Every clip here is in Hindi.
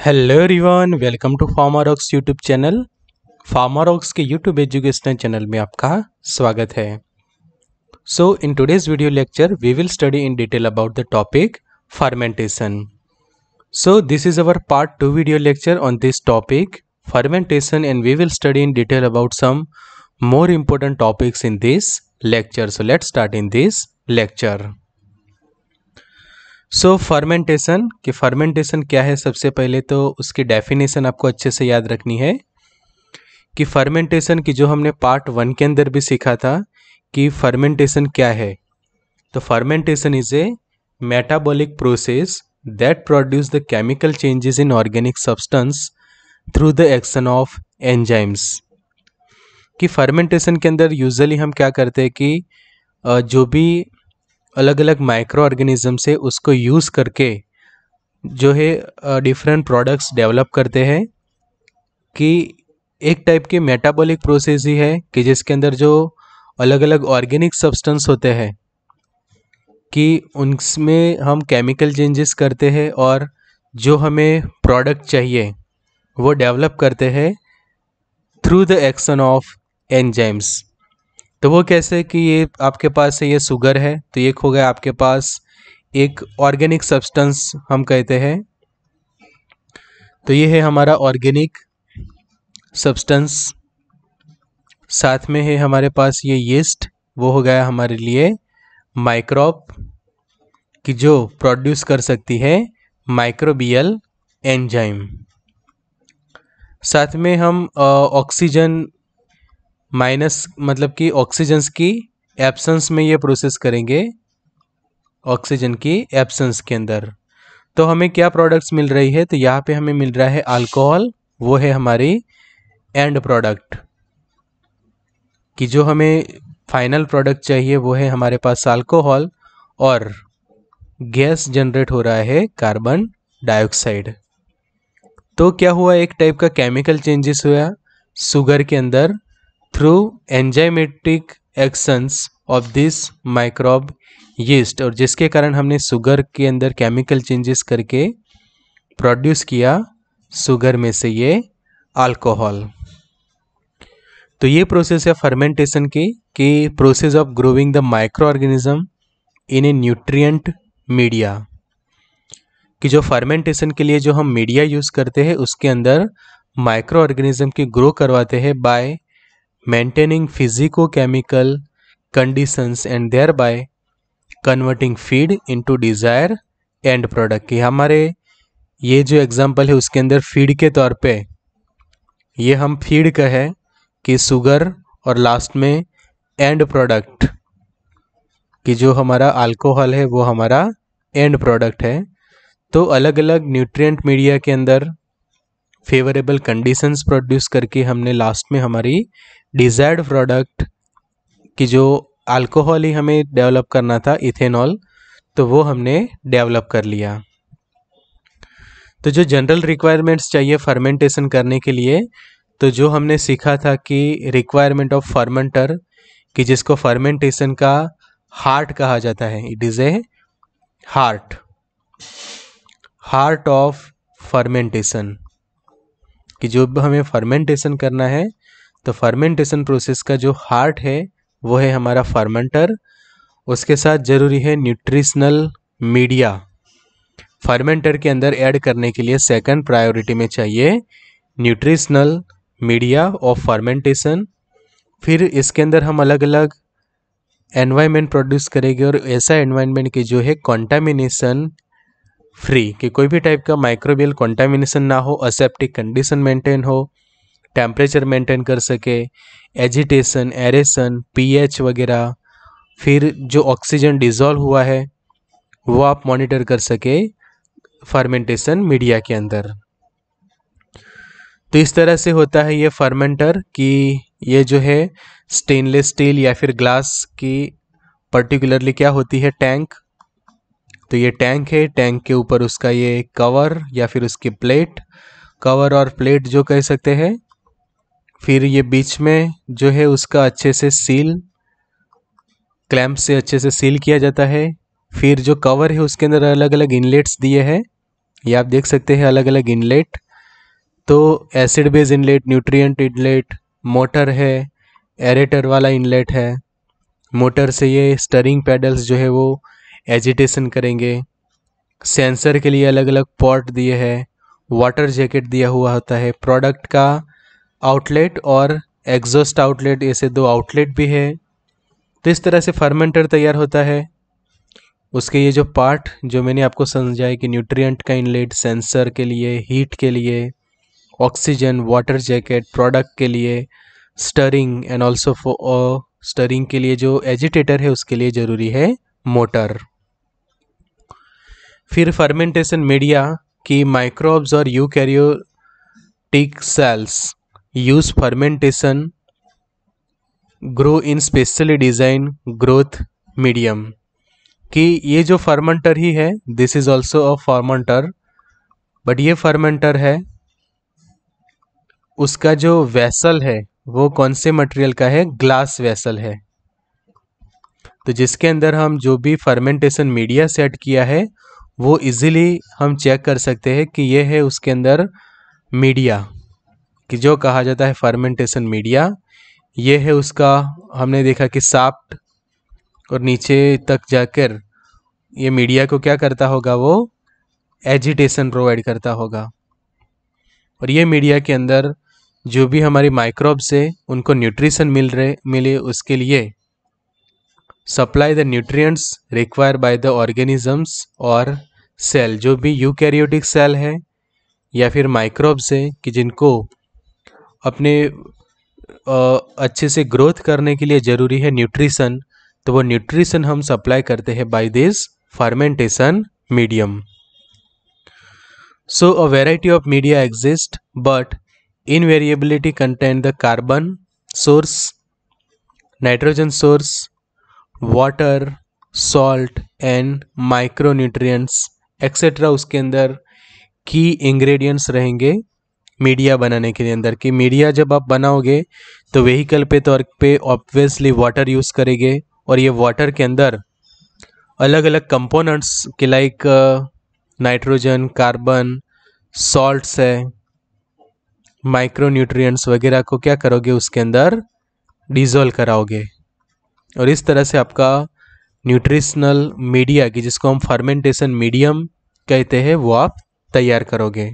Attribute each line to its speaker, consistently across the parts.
Speaker 1: हेलो रिवान welcome to Pharmarox YouTube channel Pharmarox के यूट्यूब एजुकेशनल चैनल में आपका स्वागत है so in today's video lecture we will study in detail about the topic fermentation so this is our part two video lecture on this topic fermentation and we will study in detail about some more important topics in this lecture so let start in this lecture so so, fermentation कि फर्मेंटेशन क्या है सबसे पहले तो उसकी डेफिनेशन आपको अच्छे से याद रखनी है कि फर्मेंटेशन की जो हमने पार्ट वन के अंदर भी सीखा था कि फर्मेंटेशन क्या है तो fermentation is a metabolic process that produce the chemical changes in organic substance through the action of enzymes कि फर्मेंटेशन के अंदर यूजली हम क्या करते हैं कि जो भी अलग अलग माइक्रो ऑर्गेनिज़म से उसको यूज़ करके जो है डिफरेंट प्रोडक्ट्स डेवलप करते हैं कि एक टाइप की मेटाबॉलिक प्रोसेस ही है कि जिसके अंदर जो अलग अलग ऑर्गेनिक सब्सटेंस होते हैं कि उनमें हम केमिकल चेंजेस करते हैं और जो हमें प्रोडक्ट चाहिए वो डेवलप करते हैं through the action of enzymes तो वो कैसे कि ये आपके पास है ये शुगर है तो एक हो गया आपके पास एक ऑर्गेनिक सब्सटेंस हम कहते हैं तो ये है हमारा ऑर्गेनिक सब्सटेंस साथ में है हमारे पास ये यीस्ट वो हो गया हमारे लिए माइक्रोब कि जो प्रोड्यूस कर सकती है माइक्रोबियल एंजाइम साथ में हम ऑक्सीजन माइनस मतलब कि ऑक्सीजन्स की एब्सेंस में ये प्रोसेस करेंगे ऑक्सीजन की एब्सेंस के अंदर तो हमें क्या प्रोडक्ट्स मिल रही है तो यहाँ पे हमें मिल रहा है अल्कोहल वो है हमारी एंड प्रोडक्ट कि जो हमें फाइनल प्रोडक्ट चाहिए वो है हमारे पास अल्कोहल और गैस जनरेट हो रहा है कार्बन डाइऑक्साइड तो क्या हुआ एक टाइप का केमिकल चेंजेस हुआ शुगर के अंदर through enzymatic actions of this microbe yeast और जिसके कारण हमने शुगर के अंदर केमिकल चेंजेस करके प्रोड्यूस किया शुगर में से ये अल्कोहल तो ये प्रोसेस है फर्मेंटेशन की कि process of growing the micro organism in a nutrient media कि जो फर्मेंटेशन के लिए जो हम मीडिया यूज़ करते हैं उसके अंदर माइक्रो ऑर्गेनिज्म की ग्रो करवाते हैं by maintaining physicochemical conditions and thereby converting feed into desired end product कि हमारे ये जो एग्जाम्पल है उसके अंदर फीड के तौर पे ये हम फीड का है कि शुगर और लास्ट में एंड प्रोडक्ट कि जो हमारा अल्कोहल है वो हमारा एंड प्रोडक्ट है तो अलग अलग न्यूट्रिएंट मीडिया के अंदर फेवरेबल कंडीशंस प्रोड्यूस करके हमने लास्ट में हमारी डिज़ायर्ड प्रोडक्ट की जो अल्कोहल ही हमें डेवलप करना था इथेनॉल तो वो हमने डेवलप कर लिया तो जो जनरल रिक्वायरमेंट्स चाहिए फर्मेंटेशन करने के लिए तो जो हमने सीखा था कि रिक्वायरमेंट ऑफ फर्मेंटर कि जिसको फर्मेंटेशन का हार्ट कहा जाता है it is a heart heart of fermentation कि जो हमें फर्मेंटेशन करना है तो फर्मेंटेशन प्रोसेस का जो हार्ट है वो है हमारा फर्मेंटर उसके साथ ज़रूरी है न्यूट्रिशनल मीडिया फर्मेंटर के अंदर ऐड करने के लिए सेकंड प्रायोरिटी में चाहिए न्यूट्रिशनल मीडिया ऑफ फर्मेंटेशन फिर इसके अंदर हम अलग अलग एनवायरनमेंट प्रोड्यूस करेंगे और ऐसा एनवायरनमेंट की जो है कॉन्टामिनेशन फ्री कि कोई भी टाइप का माइक्रोबियल कॉन्टामिनेशन ना हो असेप्टिक कंडीशन मेंटेन हो टेम्परेचर मेंटेन कर सके एजिटेशन एरेसन पीएच वगैरह फिर जो ऑक्सीजन डिजोल्व हुआ है वो आप मॉनिटर कर सके फर्मेंटेशन मीडिया के अंदर तो इस तरह से होता है ये फर्मेंटर कि ये जो है स्टेनलेस स्टील या फिर ग्लास की पर्टिकुलरली क्या होती है टैंक तो ये टैंक है टैंक के ऊपर उसका ये कवर या फिर उसकी प्लेट कवर और प्लेट जो कह सकते हैं फिर ये बीच में जो है उसका अच्छे से सील क्लैम्प से अच्छे से सील किया जाता है फिर जो कवर है उसके अंदर अलग अलग इनलेट्स दिए हैं ये आप देख सकते हैं अलग अलग इनलेट तो acid base inlet nutrient inlet motor है एरेटर वाला इनलेट है मोटर से ये स्टरिंग पैडल्स जो है वो एजिटेशन करेंगे सेंसर के लिए अलग अलग पॉट दिए हैं वाटर जैकेट दिया हुआ होता है प्रोडक्ट का आउटलेट और एग्जॉस्ट आउटलेट ऐसे दो आउटलेट भी है तो इस तरह से फर्मेंटर तैयार होता है उसके ये जो पार्ट जो मैंने आपको समझाया कि न्यूट्रिएंट का इनलेट सेंसर के लिए हीट के लिए ऑक्सीजन वाटर जैकेट प्रोडक्ट के लिए स्टरिंग एंड ऑल्सो स्टरिंग के लिए जो एजिटेटर है उसके लिए ज़रूरी है मोटर फिर फर्मेंटेशन मीडिया की माइक्रोब्स और you cells use fermentation grow in specially design growth medium कि ये जो फर्मेंटर ही है this is also a fermenter but ये फर्मेंटर है उसका जो वैसल है वो कौन से मटेरियल का है ग्लास वैसल है तो जिसके अंदर हम जो भी फर्मेंटेशन मीडिया सेट किया है वो इजीली हम चेक कर सकते हैं कि ये है उसके अंदर मीडिया कि जो कहा जाता है फर्मेंटेशन मीडिया ये है उसका हमने देखा कि साफ्ट और नीचे तक जाकर ये मीडिया को क्या करता होगा वो एजिटेशन प्रोवाइड करता होगा और ये मीडिया के अंदर जो भी हमारी माइक्रोब्स है उनको न्यूट्रिशन मिल रहे मिले उसके लिए supply the nutrients require by the organisms और सेल जो भी यूकैरियोटिक सेल है या फिर माइक्रोब्स है कि जिनको अपने अच्छे से ग्रोथ करने के लिए ज़रूरी है न्यूट्रिशन तो वो न्यूट्रिशन हम सप्लाई करते हैं by this fermentation medium so a variety of media exist but invariability contain the carbon source nitrogen source water salt and micro nutrients etcetera उसके अंदर की इंग्रेडिएंट्स रहेंगे मीडिया बनाने के लिए अंदर कि मीडिया जब आप बनाओगे तो व्हीकल पे तो पे ऑब्वियसली वाटर यूज़ करेंगे और ये वाटर के अंदर अलग अलग कंपोनेंट्स के लाइक नाइट्रोजन कार्बन सॉल्ट्स है माइक्रो न्यूट्रिएंट्स वगैरह को क्या करोगे उसके अंदर डिजोल्व कराओगे और इस तरह से आपका न्यूट्रिशनल मीडिया की जिसको हम फर्मेंटेशन मीडियम कहते हैं वो आप तैयार करोगे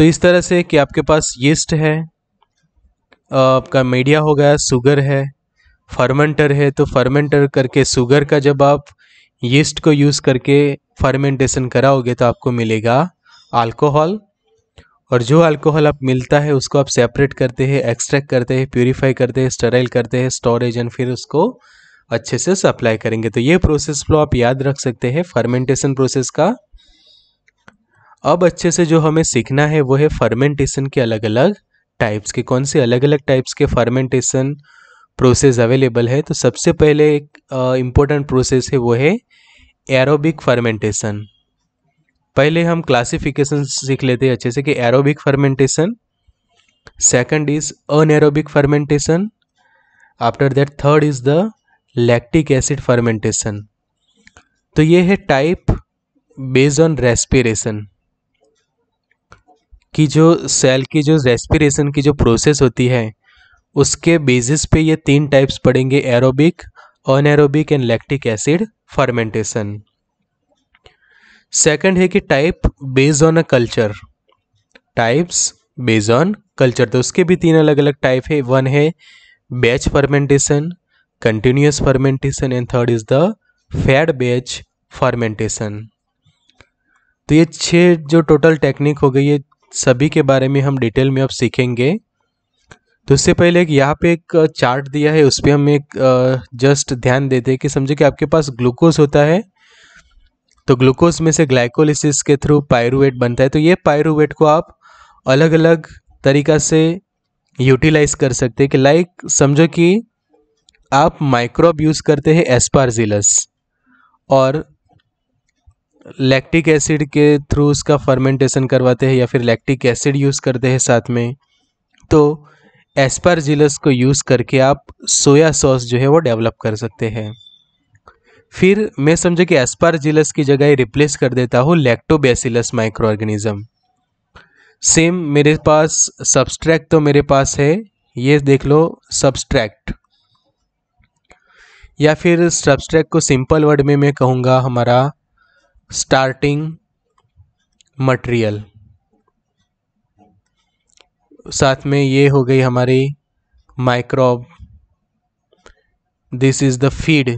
Speaker 1: तो इस तरह से कि आपके पास यीस्ट है आपका मीडिया हो गया सुगर है फर्मेंटर है तो फर्मेंटर करके सुगर का जब आप यीस्ट को यूज़ करके फर्मेंटेशन कराओगे तो आपको मिलेगा अल्कोहल और जो अल्कोहल आप मिलता है उसको आप सेपरेट करते हैं एक्सट्रैक्ट करते हैं प्योरीफाई करते हैं स्टराइल करते हैं स्टोरेज एंड फिर उसको अच्छे से सप्लाई करेंगे तो ये प्रोसेस फ्लो आप याद रख सकते हैं फर्मेंटेशन प्रोसेस का अब अच्छे से जो हमें सीखना है वो है फर्मेंटेशन के अलग अलग टाइप्स के कौन से अलग अलग टाइप्स के फर्मेंटेशन प्रोसेस अवेलेबल है तो सबसे पहले एक इम्पोर्टेंट प्रोसेस है वो है एरोबिक फर्मेंटेशन पहले हम क्लासिफिकेशन सीख लेते हैं अच्छे से कि aerobic fermentation second is anaerobic fermentation after that third is the lactic acid fermentation तो ये है टाइप बेस्ड ऑन रेस्पिरेशन की जो सेल की जो रेस्पिरेशन की जो प्रोसेस होती है उसके बेसिस पे ये तीन टाइप्स पड़ेंगे aerobic anaerobic and lactic acid fermentation second है कि type based on a culture types based on culture तो उसके भी तीन अलग अलग टाइप है वन है batch fermentation continuous fermentation and third is the fed batch fermentation तो ये छह जो टोटल टेक्निक हो गई है सभी के बारे में हम डिटेल में अब सीखेंगे तो उससे पहले एक यहाँ पे एक चार्ट दिया है उस पर हम एक जस्ट ध्यान देते हैं कि समझे कि आपके पास ग्लूकोज होता है तो ग्लूकोज में से ग्लाइकोलिसिस के थ्रू पायरुवेट बनता है तो ये पायरुवेट को आप अलग अलग तरीका से यूटिलाइज कर सकते हैं कि लाइक समझो कि आप माइक्रोब यूज़ करते हैं एस्पारजिलस और लैक्टिक एसिड के थ्रू उसका फर्मेंटेशन करवाते हैं या फिर लैक्टिक एसिड यूज़ करते हैं साथ में तो एस्पारजिलस को यूज़ करके आप सोया सॉस जो है वो डेवलप कर सकते हैं फिर मैं समझा कि एस्पारजिलस की जगह रिप्लेस कर देता हूँ लैक्टोबेसिलस माइक्रो ऑर्गेनिजम सेम मेरे पास सब्सट्रैक्ट तो मेरे पास है ये देख लो सब्सट्रैक्ट या फिर सब्सट्रैक्ट को सिंपल वर्ड में मैं कहूँगा हमारा स्टार्टिंग मटेरियल साथ में ये हो गई हमारी microbe this is the feed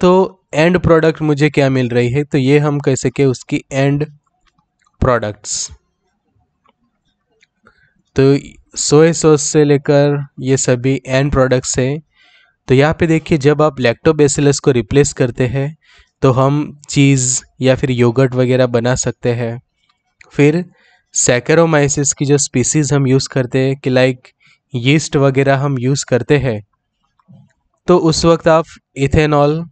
Speaker 1: तो एंड प्रोडक्ट मुझे क्या मिल रही है तो ये हम कह सके उसकी एंड प्रोडक्ट्स तो सोए सॉस से लेकर ये सभी एंड प्रोडक्ट्स हैं तो यहाँ पे देखिए जब आप लैक्टोबेसिलस को रिप्लेस करते हैं तो हम चीज़ या फिर योगर्ट वगैरह बना सकते हैं फिर सैकरोमाइसिस की जो स्पीसीज़ हम यूज़ करते हैं कि लाइक यीस्ट वगैरह हम यूज़ करते हैं तो उस वक्त आप ethanol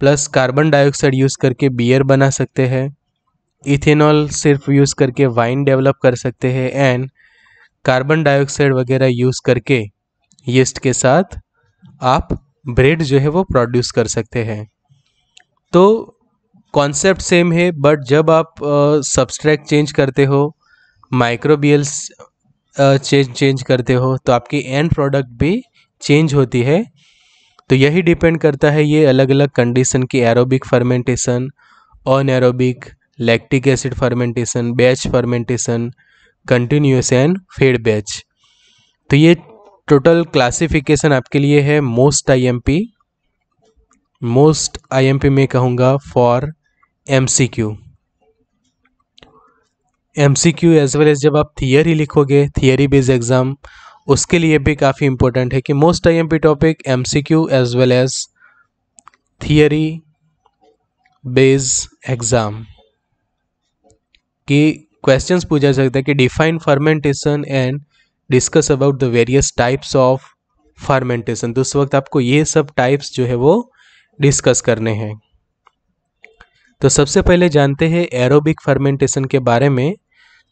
Speaker 1: plus carbon dioxide use करके बियर बना सकते हैं इथेनॉल सिर्फ यूज़ करके वाइन डेवलप कर सकते हैं एंड कार्बन डाइऑक्साइड वगैरह यूज़ करके यीस्ट के साथ आप ब्रेड जो है वो प्रोड्यूस कर सकते हैं तो कॉन्सेप्ट सेम है बट जब आप सब्सट्रैक्ट uh, चेंज करते हो माइक्रोबियल्स चेंज चेंज करते हो तो आपकी एंड प्रोडक्ट भी चेंज होती है तो यही डिपेंड करता है ये अलग अलग कंडीशन की aerobic fermentation anaerobic lactic acid fermentation batch fermentation continuous and fed batch तो ये टोटल क्लासिफिकेशन आपके लिए है मोस्ट आईएमपी मोस्ट आईएमपी में कहूँगा for MCQ MCQ as well as जब आप थियरी लिखोगे थियरी बेस्ड एग्ज़ाम उसके लिए भी काफ़ी इंपॉर्टेंट है कि most IMP topic MCQ as well as theory base exam की क्वेश्चंस पूछा जा सकता है कि define fermentation and discuss about the various types of fermentation तो उस वक्त आपको ये सब टाइप्स जो है वो डिस्कस करने हैं तो सबसे पहले जानते हैं एरोबिक फर्मेंटेशन के बारे में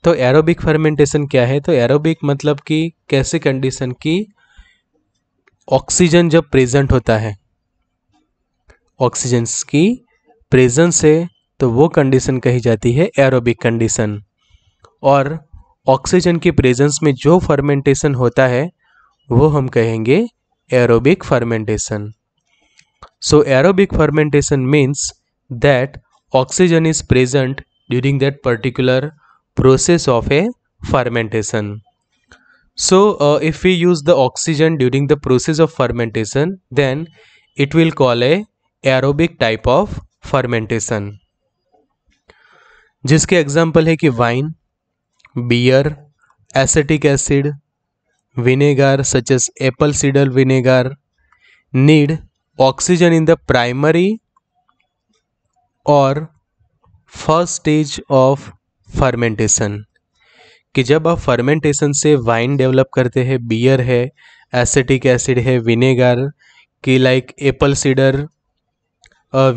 Speaker 1: तो एरोबिक फर्मेंटेशन क्या है तो एरोबिक मतलब कि कैसे कंडीशन की ऑक्सीजन जब प्रेजेंट होता है ऑक्सीजन की प्रेजेंस है तो वो कंडीशन कही जाती है एरोबिक कंडीशन और ऑक्सीजन की प्रेजेंस में जो फर्मेंटेशन होता है वो हम कहेंगे aerobic fermentation So aerobic fermentation means that oxygen is present during that particular process of a fermentation. So uh, if we use the oxygen during the process of fermentation then it will call a aerobic type of fermentation. जिसके एग्जाम्पल है कि wine beer acetic acid vinegar such as apple cider vinegar need oxygen in the primary और फर्स्ट स्टेज ऑफ फर्मेंटेशन कि जब आप फर्मेंटेशन से वाइन डेवलप करते हैं बियर है एसिटिक एसिड है विनेगर कि लाइक एप्पल सीडर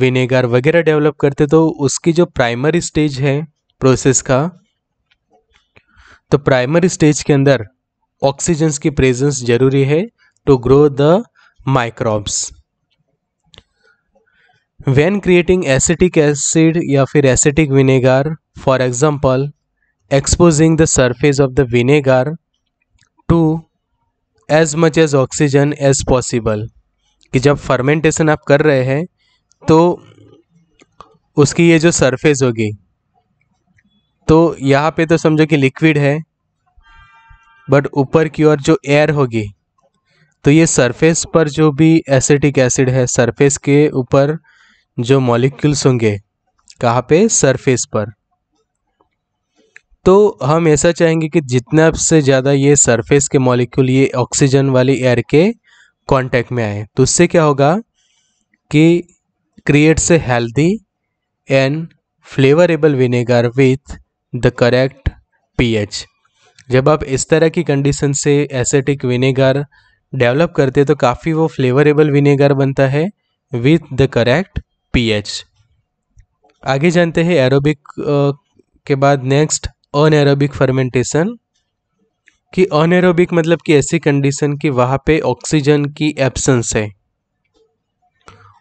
Speaker 1: विनेगर वगैरह डेवलप करते तो उसकी जो प्राइमरी स्टेज है प्रोसेस का तो प्राइमरी स्टेज के अंदर ऑक्सीजन की प्रेजेंस जरूरी है to grow the microbes when creating acetic acid या फिर acetic vinegar for example exposing the surface of the vinegar to as much as oxygen as possible कि जब फर्मेंटेशन आप कर रहे हैं तो उसकी ये जो सरफेस होगी तो यहाँ पे तो समझो कि लिक्विड है बट ऊपर की ओर जो एयर होगी तो ये सरफेस पर जो भी एसिटिक एसिड है सरफेस के ऊपर जो मॉलिक्यूल्स होंगे कहाँ पे सरफेस पर तो हम ऐसा चाहेंगे कि जितना से ज़्यादा ये सरफेस के मॉलिक्यूल ये ऑक्सीजन वाली एयर के कांटेक्ट में आए तो उससे क्या होगा कि creates a healthy and flavourable vinegar with the correct pH जब आप इस तरह की कंडीशन से एसेटिक विनेगर डेवलप करते हैं तो काफ़ी वो फ्लेवरेबल विनेगर बनता है विथ द करेक्ट पीएच आगे जानते हैं एरोबिक के बाद नेक्स्ट अनएरोबिक फर्मेंटेशन कि अनएरोबिक मतलब कि ऐसी कंडीशन कि वहाँ पे ऑक्सीजन की एब्सेंस है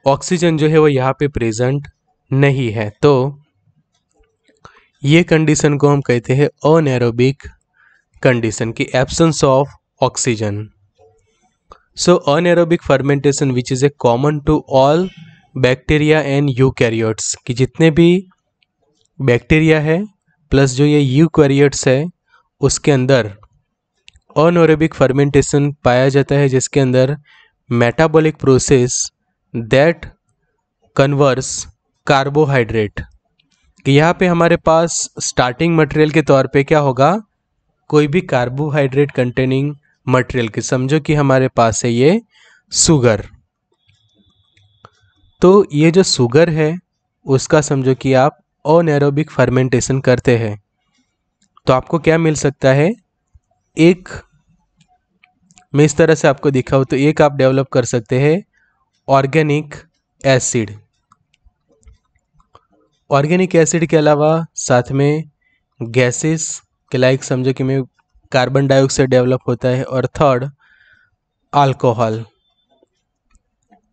Speaker 1: ऑक्सीजन जो है वो यहाँ पे प्रेजेंट नहीं है तो ये कंडीशन को हम कहते हैं अनएरोबिक कंडीशन की absence of oxygen so anaerobic fermentation which is a common to all bacteria and eukaryotes कि जितने भी बैक्टीरिया है प्लस जो ये यू यूकैरियोट्स है उसके अंदर अनोरेबिक फर्मेंटेशन पाया जाता है जिसके अंदर metabolic process that converts carbohydrate कि यहाँ पे हमारे पास स्टार्टिंग मटेरियल के तौर पे क्या होगा कोई भी कार्बोहाइड्रेट कंटेनिंग मटेरियल की समझो कि हमारे पास है ये सुगर तो ये जो शुगर है उसका समझो कि आप अनएरोबिक फर्मेंटेशन करते हैं तो आपको क्या मिल सकता है एक मैं इस तरह से आपको दिखाऊँ तो एक आप डेवलप कर सकते हैं ऑर्गेनिक एसिड ऑर्गेनिक एसिड के अलावा साथ में गैसेस के लाइक समझो कि मैं कार्बन डाइऑक्साइड डेवलप होता है और थर्ड अल्कोहल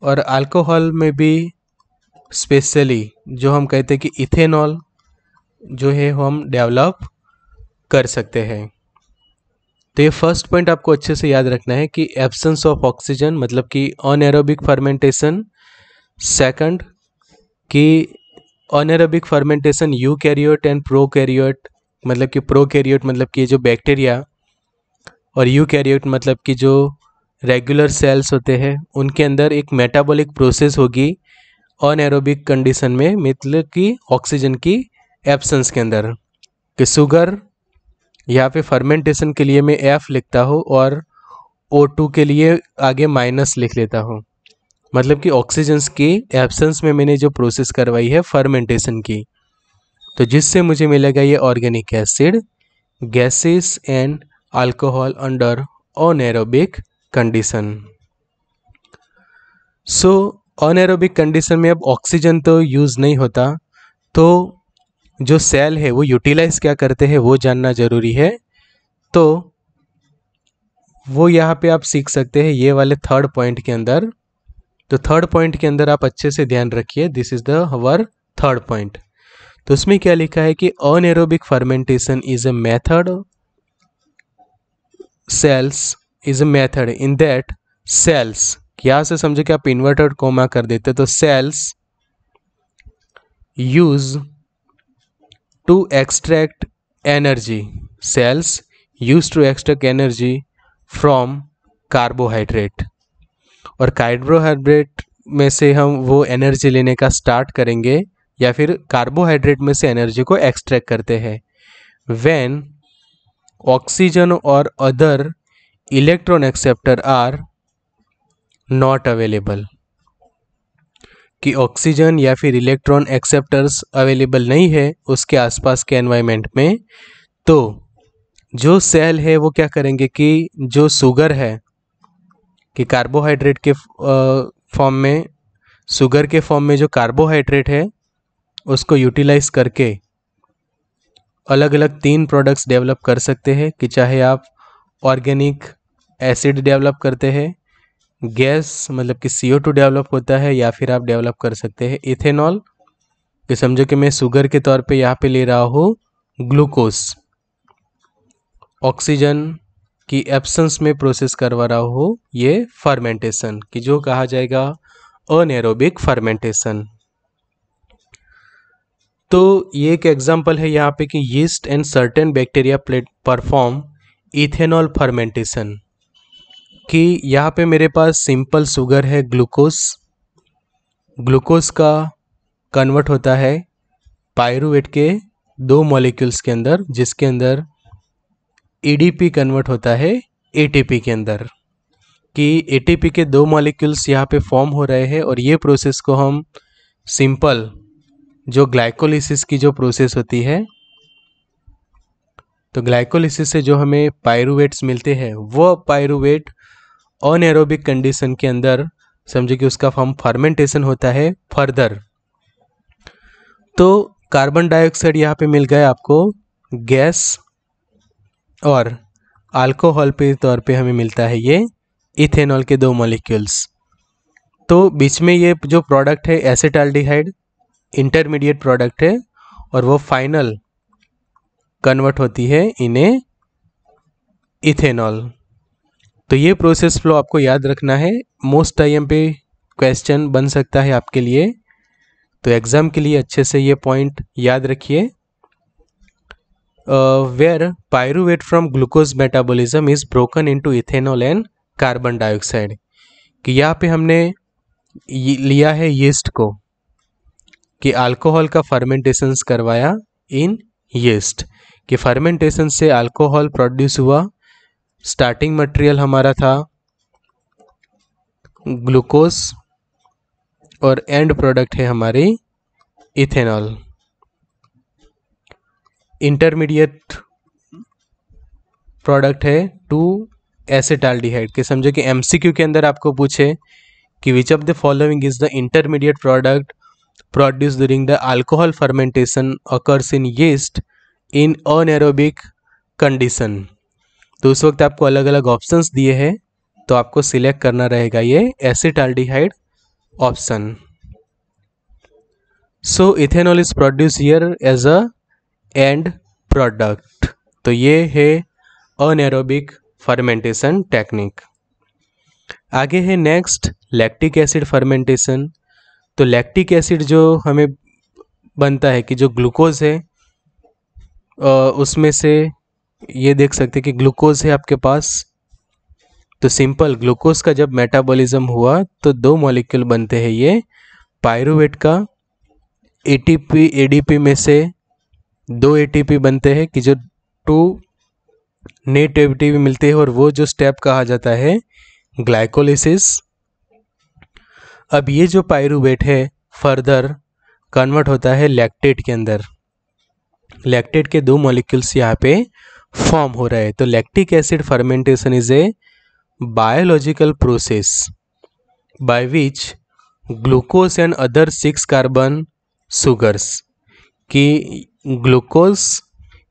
Speaker 1: और अल्कोहल में भी स्पेशली जो हम कहते हैं कि इथेनॉल जो है हम डेवलप कर सकते हैं तो ये फर्स्ट पॉइंट आपको अच्छे से याद रखना है कि एब्सेंस ऑफ ऑक्सीजन मतलब कि अनएरोबिक फर्मेंटेशन सेकंड कि anaerobic fermentation eukaryote and prokaryote मतलब कि प्रो मतलब कैरियोट मतलब कि जो बैक्टीरिया और यू कैरियोट मतलब कि जो रेगुलर सेल्स होते हैं उनके अंदर एक मेटाबॉलिक प्रोसेस होगी अनएरोबिक कंडीशन में मतलब कि ऑक्सीजन की एब्सेंस के अंदर कि शुगर यहाँ पे फर्मेंटेशन के लिए मैं एफ़ लिखता हूँ और ओ टू के लिए आगे माइनस लिख लेता हूँ मतलब कि ऑक्सीजन की एब्सेंस में मैंने जो प्रोसेस करवाई है फर्मेंटेशन की तो जिससे मुझे मिलेगा ये organic acid gases and alcohol under anaerobic condition so anaerobic condition में अब ऑक्सीजन तो यूज़ नहीं होता तो जो सेल है वो यूटिलाइज क्या करते हैं वो जानना ज़रूरी है तो वो यहाँ पे आप सीख सकते हैं ये वाले थर्ड पॉइंट के अंदर तो थर्ड पॉइंट के अंदर आप अच्छे से ध्यान रखिए दिस इज़ द हवर थर्ड पॉइंट तो उसमें क्या लिखा है कि anaerobic fermentation is a method cells is a method in that cells क्या से समझे कि आप इन्वर्टेड कोमा कर देते तो cells use to extract energy cells use to extract energy from carbohydrate और कार्बोहाइड्रेट में से हम वो एनर्जी लेने का स्टार्ट करेंगे या फिर कार्बोहाइड्रेट में से एनर्जी को एक्सट्रैक्ट करते हैं व्हेन ऑक्सीजन और other electron acceptor are not available कि ऑक्सीजन या फिर इलेक्ट्रॉन एक्सेप्टर्स अवेलेबल नहीं है उसके आसपास के एनवायरनमेंट में तो जो सेल है वो क्या करेंगे कि जो शुगर है कि कार्बोहाइड्रेट के फॉर्म में शुगर के फॉर्म में जो कार्बोहाइड्रेट है उसको यूटिलाइज करके अलग अलग तीन प्रोडक्ट्स डेवलप कर सकते हैं कि चाहे आप ऑर्गेनिक एसिड डेवलप करते हैं गैस मतलब कि सी डेवलप होता है या फिर आप डेवलप कर सकते हैं इथेनॉल कि समझो कि मैं शुगर के तौर पे यहाँ पे ले रहा हूँ ग्लूकोज ऑक्सीजन की एब्सेंस में प्रोसेस करवा रहा हूँ ये फर्मेंटेशन कि जो कहा जाएगा अनएरोबिक फर्मेंटेशन तो ये एक एग्जांपल है यहाँ पे कि yeast and certain bacteria plate perform ethanol fermentation कि यहाँ पे मेरे पास सिंपल सुगर है ग्लूकोस ग्लूकोस का कन्वर्ट होता है पायरुवेट के दो मॉलिक्यूल्स के अंदर जिसके अंदर ईडीपी e कन्वर्ट होता है एटीपी के अंदर कि एटीपी के दो मॉलिक्यूल्स यहाँ पे फॉर्म हो रहे हैं और ये प्रोसेस को हम सिंपल जो ग्लाइकोलिसिस की जो प्रोसेस होती है तो ग्लाइकोलिसिस से जो हमें पायरुवेट्स मिलते हैं वह पायरुवेट अनएरोबिक कंडीशन के अंदर समझे कि उसका फॉर्म फर्मेंटेशन होता है फर्दर तो कार्बन डाइऑक्साइड यहाँ पे मिल गए आपको गैस और अल्कोहल पे तौर पे हमें मिलता है ये इथेनॉल के दो मॉलिक्यूल्स तो बीच में ये जो प्रोडक्ट है एसिटाल्डिहाइड इंटरमीडिएट प्रोडक्ट है और वो फाइनल कन्वर्ट होती है इन्हें इथेनॉल तो ये प्रोसेस फ्लो आपको याद रखना है मोस्ट टाइम पे क्वेश्चन बन सकता है आपके लिए तो एग्ज़ाम के लिए अच्छे से ये पॉइंट याद रखिए where pyruvate from glucose metabolism is broken into ethanol and carbon dioxide कि यहाँ पे हमने लिया है यीस्ट को कि अल्कोहल का फर्मेंटेशंस करवाया इन यीस्ट कि फर्मेंटेशन से अल्कोहल प्रोड्यूस हुआ स्टार्टिंग मटेरियल हमारा था ग्लूकोस और एंड प्रोडक्ट है हमारी इथेनॉल इंटरमीडिएट प्रोडक्ट है टू एसिटाल्डिहाइड के समझो कि एमसीक्यू के अंदर आपको पूछे कि which of the following is the intermediate product produce during the alcohol fermentation occurs in yeast in anaerobic condition तो उस वक्त आपको अलग अलग ऑप्शंस दिए हैं तो आपको सिलेक्ट करना रहेगा ये acetaldehyde option so ethanol is produce here as a end product तो ये है अनएरोबिक फर्मेंटेशन टेक्निक आगे है नेक्स्ट लैक्टिक एसिड फर्मेंटेशन तो लैक्टिक एसिड जो हमें बनता है कि जो ग्लूकोज है उसमें से ये देख सकते हैं कि ग्लूकोज है आपके पास तो सिंपल ग्लूकोज का जब मेटाबॉलिज्म हुआ तो दो मॉलिक्यूल बनते हैं ये पायरुवेट का एटीपी एडीपी में से दो एटीपी बनते हैं कि जो टू नेट एटीपी मिलते हैं और वो जो स्टेप कहा जाता है ग्लाइकोलिसिस अब ये जो पायरुवेट है फर्दर कन्वर्ट होता है लैक्टेट के अंदर लैक्टेट के दो मॉलिक्यूल्स यहाँ पे फॉर्म हो रहा है तो lactic acid fermentation is a biological process by which glucose and other six carbon sugars कि ग्लूकोज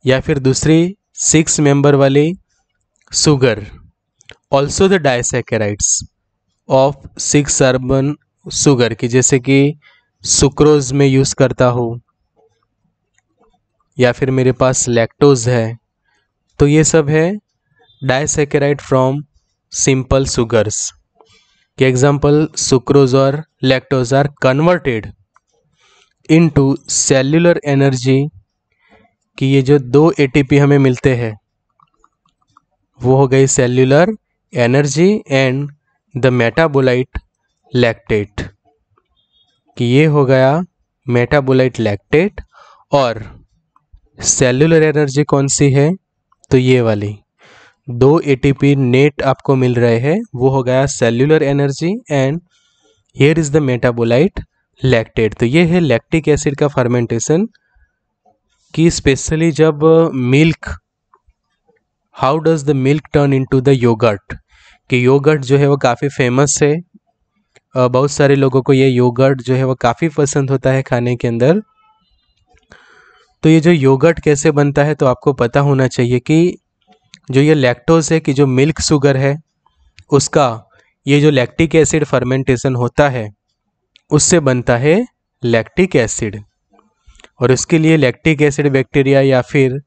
Speaker 1: या फिर दूसरी सिक्स मेंबर वाले sugar also the disaccharides of six carbon sugar की जैसे कि सुक्रोज में यूज़ करता हूँ या फिर मेरे पास लैक्टोज है तो ये सब है डायसेकेराइड फ्रॉम सिंपल सुगर्स के एग्जाम्पल सुक्रोज और lactose are converted into cellular energy कि ये जो दो एटीपी हमें मिलते हैं वो हो गई cellular energy and the metabolite lactate कि ये हो गया मेटाबोलाइट लैक्टेट और सेल्युलर एनर्जी कौन सी है तो ये वाली दो एटीपी नेट आपको मिल रहे हैं वो हो गया cellular energy and here is the metabolite lactate तो ये है लैक्टिक एसिड का फर्मेंटेशन कि स्पेशली जब milk how does the milk turn into the yoghurt कि योगर्ट जो है वो काफ़ी फेमस है बहुत सारे लोगों को ये योगर्ट जो है वो काफ़ी पसंद होता है खाने के अंदर तो ये जो योगर्ट कैसे बनता है तो आपको पता होना चाहिए कि जो ये लैक्टोज है कि जो मिल्क शुगर है उसका ये जो लैक्टिक एसिड फर्मेंटेशन होता है उससे बनता है लैक्टिक एसिड और इसके लिए लैक्टिक एसिड बैक्टीरिया या फिर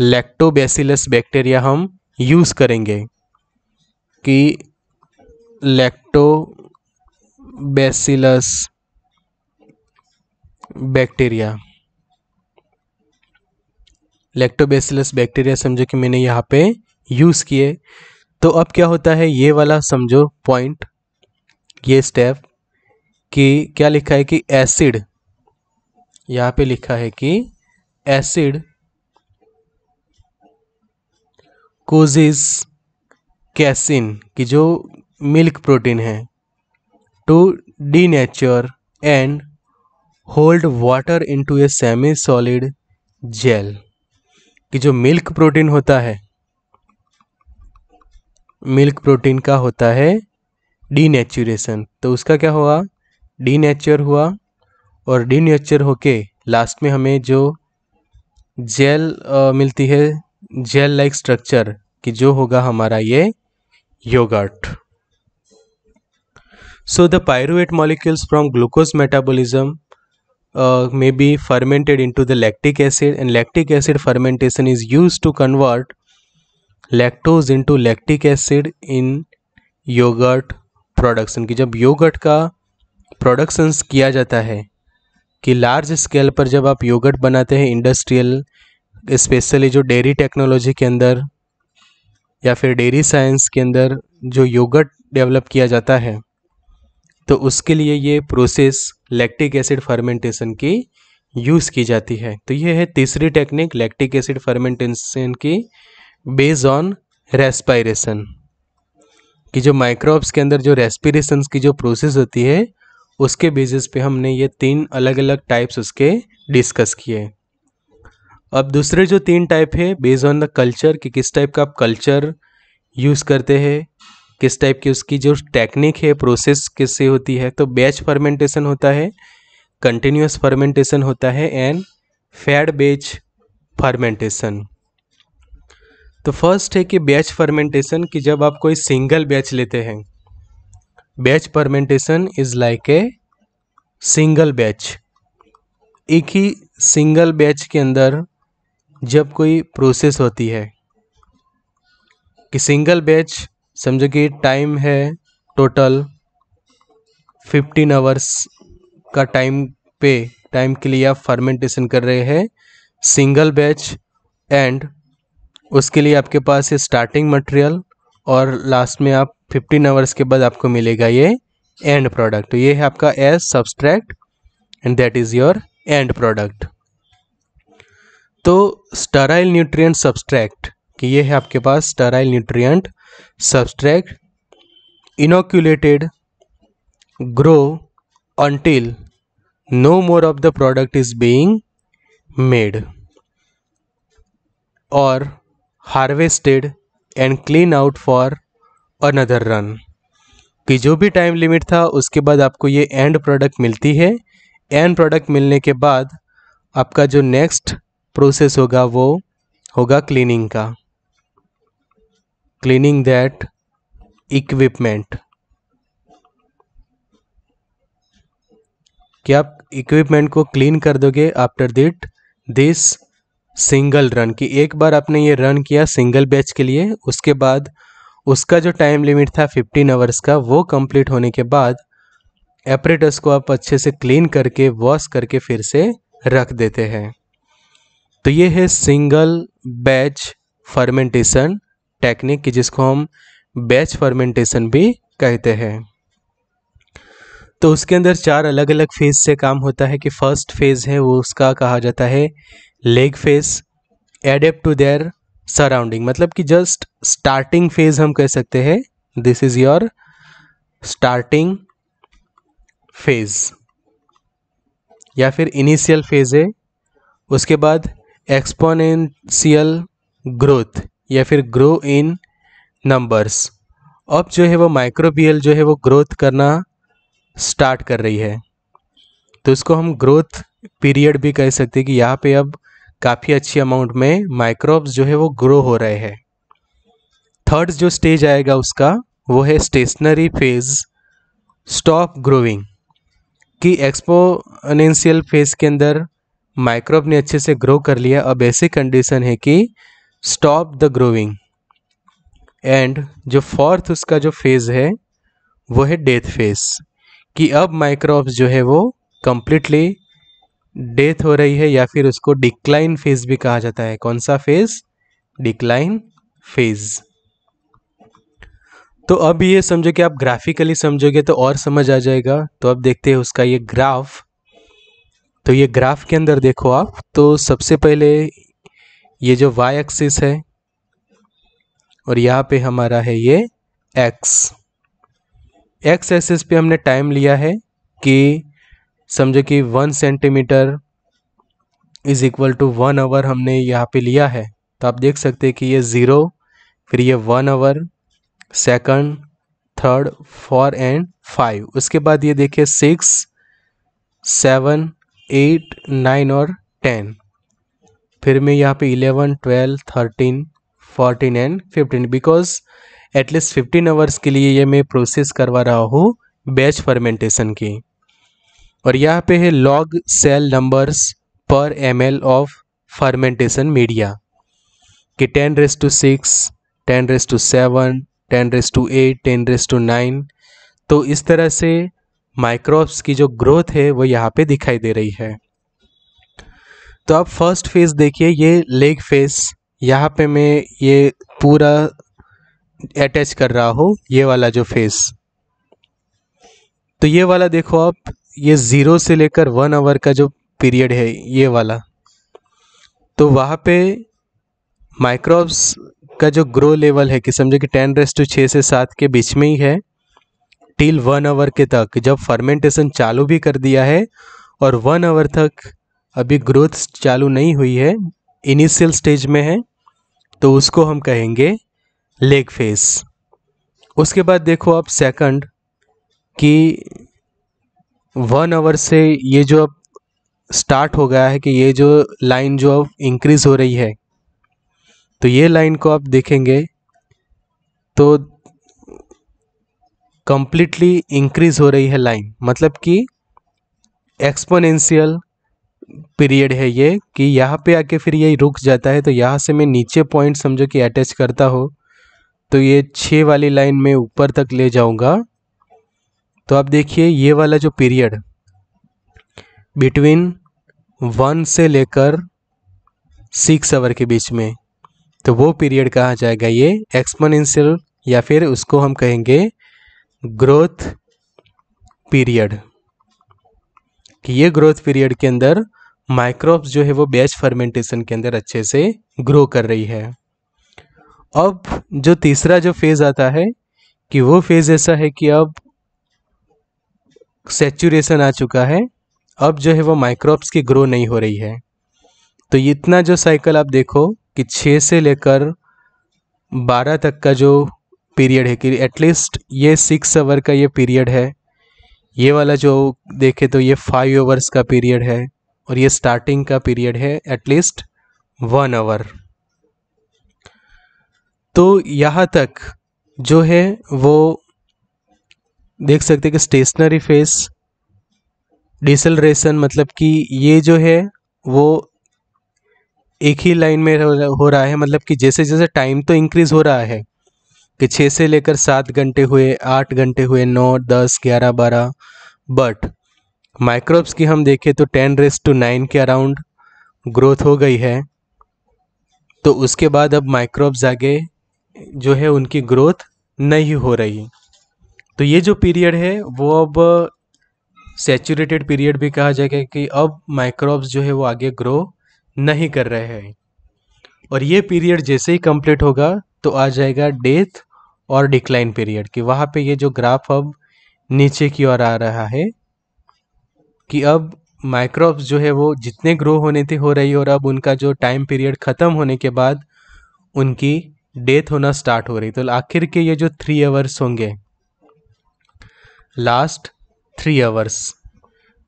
Speaker 1: लैक्टोबैसिलस बैक्टीरिया हम यूज़ करेंगे कि लैक्टोबैसिलस बैक्टीरिया लैक्टोबेसिलस बैक्टीरिया समझो कि मैंने यहाँ पे यूज़ किए तो अब क्या होता है ये वाला समझो पॉइंट ये स्टेप कि क्या लिखा है कि एसिड यहाँ पे लिखा है कि एसिड कोजिस कैसिन की जो मिल्क प्रोटीन है to denature and hold water into a semi solid gel कि जो मिल्क प्रोटीन होता है मिल्क प्रोटीन का होता है डी तो उसका क्या हुआ डी हुआ और नेचर होके लास्ट में हमें जो जेल आ, मिलती है जेल लाइक स्ट्रक्चर कि जो होगा हमारा ये yoghurt so the pyruvate molecules from glucose metabolism may be fermented fermented into the lactic acid and lactic acid fermentation is used to convert lactose into lactic acid in yoghurt production की जब योगर्ट का प्रोडक्शन किया जाता है कि लार्ज स्केल पर जब आप योगर्ट बनाते हैं इंडस्ट्रियल स्पेशली जो डेयरी टेक्नोलॉजी के अंदर या फिर डेयरी साइंस के अंदर जो योगर्ट डेवलप किया जाता है तो उसके लिए ये प्रोसेस लैक्टिक एसिड फर्मेंटेशन की यूज़ की जाती है तो ये है तीसरी टेक्निक लैक्टिक एसिड फर्मेंटेशन की बेज ऑन रेस्पायरेशन कि जो माइक्रोब्स के अंदर जो रेस्पिरेशन की जो प्रोसेस होती है उसके बेसिस पे हमने ये तीन अलग अलग टाइप्स उसके डिस्कस किए अब दूसरे जो तीन टाइप है बेज ऑन द कल्चर कि किस टाइप का आप कल्चर यूज़ करते हैं किस टाइप की उसकी जो टेक्निक है प्रोसेस किससे होती है तो बैच फर्मेंटेशन होता है कंटिन्यूस फर्मेंटेशन होता है एंड फैड बेच फर्मेंटेशन तो फर्स्ट है कि बैच फर्मेंटेशन कि जब आप कोई सिंगल बैच लेते हैं batch fermentation is like a single batch एक ही सिंगल बैच के अंदर जब कोई प्रोसेस होती है कि सिंगल बैच समझो कि टाइम है टोटल फिफ्टीन आवर्स का टाइम पे टाइम के लिए आप फर्मेंटेशन कर रहे हैं सिंगल बैच एंड उसके लिए आपके पास ये स्टार्टिंग मटेरियल और लास्ट में आप 15 आवर्स के बाद आपको मिलेगा ये एंड प्रोडक्ट ये है आपका as substrate and that is your end product तो स्टराइल न्यूट्रिएंट सब्सट्रैक्ट कि ये है आपके पास sterile nutrient substrate inoculated grow until no more of the product is being made और harvested and clean out for another run कि जो भी टाइम लिमिट था उसके बाद आपको ये एंड प्रोडक्ट मिलती है एंड प्रोडक्ट मिलने के बाद आपका जो नेक्स्ट प्रोसेस होगा वो होगा क्लीनिंग का cleaning that equipment क्या आप इक्विपमेंट को क्लीन कर दोगे after that this single run कि एक बार आपने ये रन किया सिंगल बैच के लिए उसके बाद उसका जो टाइम लिमिट था 15 आवर्स का वो कंप्लीट होने के बाद एपरेटस को आप अच्छे से क्लीन करके वॉश करके फिर से रख देते हैं तो ये है सिंगल बैच फर्मेंटेशन टेक्निक की जिसको हम बैच फर्मेंटेशन भी कहते हैं तो उसके अंदर चार अलग अलग फेज़ से काम होता है कि फर्स्ट फेज़ है वो उसका कहा जाता है lag phase adapt to their surrounding मतलब कि जस्ट स्टार्टिंग फेज़ हम कह सकते हैं this is your starting phase या फिर इनिशियल फेज़ है उसके बाद एक्सपोनेंशियल ग्रोथ या फिर ग्रो इन नंबर्स अब जो है वो माइक्रोबियल जो है वो ग्रोथ करना स्टार्ट कर रही है तो इसको हम ग्रोथ पीरियड भी कह सकते हैं कि यहाँ पे अब काफ़ी अच्छी अमाउंट में माइक्रोब्स जो है वो ग्रो हो रहे हैं थर्ड जो स्टेज आएगा उसका वो है स्टेशनरी फेज स्टॉप ग्रोइंग कि एक्सपोनेंशियल फेज के अंदर माइक्रोब ने अच्छे से ग्रो कर लिया अब ऐसी कंडीशन है कि स्टॉप द ग्रोविंग एंड जो फोर्थ उसका जो फेज़ है वो है डेथ फेज़ कि अब माइक्रोब्स जो है वो कम्प्लीटली डेथ हो रही है या फिर उसको डिक्लाइन फेज़ भी कहा जाता है कौन सा फेज़ डिक्लाइन फेज़ तो अब ये समझो कि आप ग्राफिकली समझोगे तो और समझ आ जाएगा तो अब देखते हैं उसका ये ग्राफ तो ये ग्राफ के अंदर देखो आप तो सबसे पहले ये जो y एक्सिस है और यहाँ पे हमारा है ये x x एक्सिस पे हमने टाइम लिया है कि समझो कि one centimetre is equal to one hour हमने यहाँ पे लिया है तो आप देख सकते हैं कि ये ज़ीरो फिर ये one hour second third four and five उसके बाद ये देखिए सिक्स सेवन एट नाइन और टेन फिर मैं यहाँ पे eleven twelve thirteen fourteen and fifteen because at least fifteen hours के लिए ये मैं प्रोसेस करवा रहा हूँ बैच फर्मेंटेशन की और यहाँ पे है log cell numbers per m of fermentation media कि ten raise to six ten raise to seven ten raise to eight ten raise to nine तो इस तरह से माइक्रोब्स की जो ग्रोथ है वो यहाँ पे दिखाई दे रही है तो आप फर्स्ट फेज़ देखिए ये लेग फेस यहाँ पे मैं ये पूरा अटैच कर रहा हूँ ये वाला जो फेस तो ये वाला देखो आप ये ज़ीरो से लेकर वन आवर का जो पीरियड है ये वाला तो वहाँ पे माइक्रोब्स का जो ग्रो लेवल है कि समझो कि टेन रेस टू छः से सात के बीच में ही है टिल वन आवर के तक जब फर्मेंटेशन चालू भी कर दिया है और वन आवर तक अभी ग्रोथ चालू नहीं हुई है इनिशियल स्टेज में है तो उसको हम कहेंगे लेग फेस उसके बाद देखो आप सेकंड कि वन आवर से ये जो अब स्टार्ट हो गया है कि ये जो लाइन जो अब इंक्रीज हो रही है तो ये लाइन को आप देखेंगे तो कंप्लीटली इंक्रीज हो रही है लाइन मतलब कि एक्सपोनेंशियल पीरियड है ये कि यहाँ पे आके फिर ये रुक जाता है तो यहाँ से मैं नीचे पॉइंट समझो कि अटैच करता हो तो ये छः वाली लाइन में ऊपर तक ले जाऊँगा तो आप देखिए ये वाला जो पीरियड बिटवीन वन से लेकर सिक्स आवर के बीच में तो वो पीरियड कहा जाएगा ये एक्सपोनेंशियल या फिर उसको हम कहेंगे ग्रोथ पीरियड कि ये ग्रोथ पीरियड के अंदर माइक्रोब्स जो है वो बैच फर्मेंटेशन के अंदर अच्छे से ग्रो कर रही है अब जो तीसरा जो फेज़ आता है कि वो फेज़ ऐसा है कि अब सेचुरेशन आ चुका है अब जो है वो माइक्रोब्स की ग्रो नहीं हो रही है तो इतना जो साइकिल आप देखो कि छः से लेकर बारह तक का जो पीरियड है कि एटलीस्ट ये सिक्स आवर का ये पीरियड है ये वाला जो देखे तो ये फाइव आवर्स का पीरियड है और ये स्टार्टिंग का पीरियड है एटलीस्ट वन आवर तो यहाँ तक जो है वो देख सकते हैं कि स्टेशनरी फेस डिसलरेशन मतलब कि ये जो है वो एक ही लाइन में हो रहा है मतलब कि जैसे जैसे टाइम तो इंक्रीज हो रहा है कि छः से लेकर सात घंटे हुए आठ घंटे हुए नौ दस ग्यारह बारह बट माइक्रोब्स की हम देखें तो टेन रेस टू नाइन के अराउंड ग्रोथ हो गई है तो उसके बाद अब माइक्रोब्स आगे जो है उनकी ग्रोथ नहीं हो रही तो ये जो पीरियड है वो अब सेचूरेटेड पीरियड भी कहा जाएगा कि अब माइक्रोब्स जो है वो आगे ग्रो नहीं कर रहे हैं और ये पीरियड जैसे ही कंप्लीट होगा तो आ जाएगा डेथ और डिक्लाइन पीरियड कि वहाँ पे ये जो ग्राफ अब नीचे की ओर आ रहा है कि अब माइक्रोब्स जो है वो जितने ग्रो होने थे हो रही और अब उनका जो टाइम पीरियड ख़त्म होने के बाद उनकी डेथ होना स्टार्ट हो रही तो आखिर के ये जो थ्री आवर्स होंगे लास्ट थ्री आवर्स